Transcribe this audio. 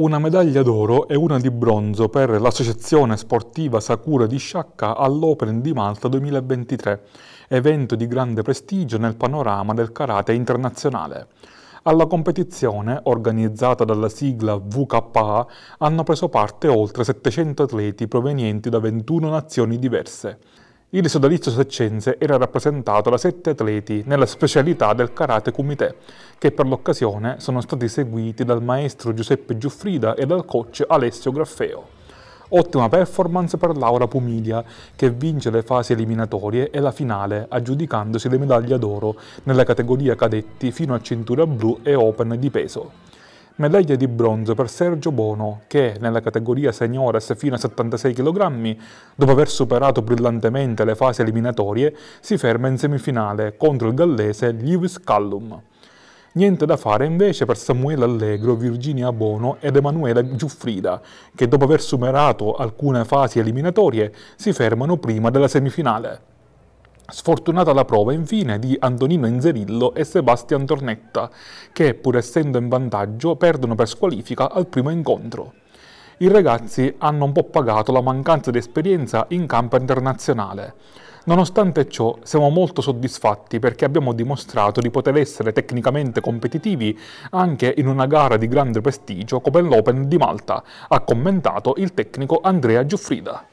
una medaglia d'oro e una di bronzo per l'Associazione Sportiva Sakura di Sciacca all'Open di Malta 2023, evento di grande prestigio nel panorama del karate internazionale. Alla competizione, organizzata dalla sigla VKA, hanno preso parte oltre 700 atleti provenienti da 21 nazioni diverse. Il sodalizio seccense era rappresentato da sette atleti nella specialità del karate kumite, che per l'occasione sono stati seguiti dal maestro Giuseppe Giuffrida e dal coach Alessio Graffeo. Ottima performance per Laura Pumiglia, che vince le fasi eliminatorie e la finale, aggiudicandosi le medaglie d'oro nella categoria cadetti fino a cintura blu e open di peso medaglia di bronzo per Sergio Bono, che nella categoria seniores fino a 76 kg, dopo aver superato brillantemente le fasi eliminatorie, si ferma in semifinale contro il gallese Lewis Callum. Niente da fare invece per Samuele Allegro, Virginia Bono ed Emanuela Giuffrida, che dopo aver superato alcune fasi eliminatorie si fermano prima della semifinale. Sfortunata la prova infine di Antonino Inzerillo e Sebastian Tornetta, che pur essendo in vantaggio perdono per squalifica al primo incontro. I ragazzi hanno un po' pagato la mancanza di esperienza in campo internazionale. Nonostante ciò siamo molto soddisfatti perché abbiamo dimostrato di poter essere tecnicamente competitivi anche in una gara di grande prestigio come l'Open di Malta, ha commentato il tecnico Andrea Giuffrida.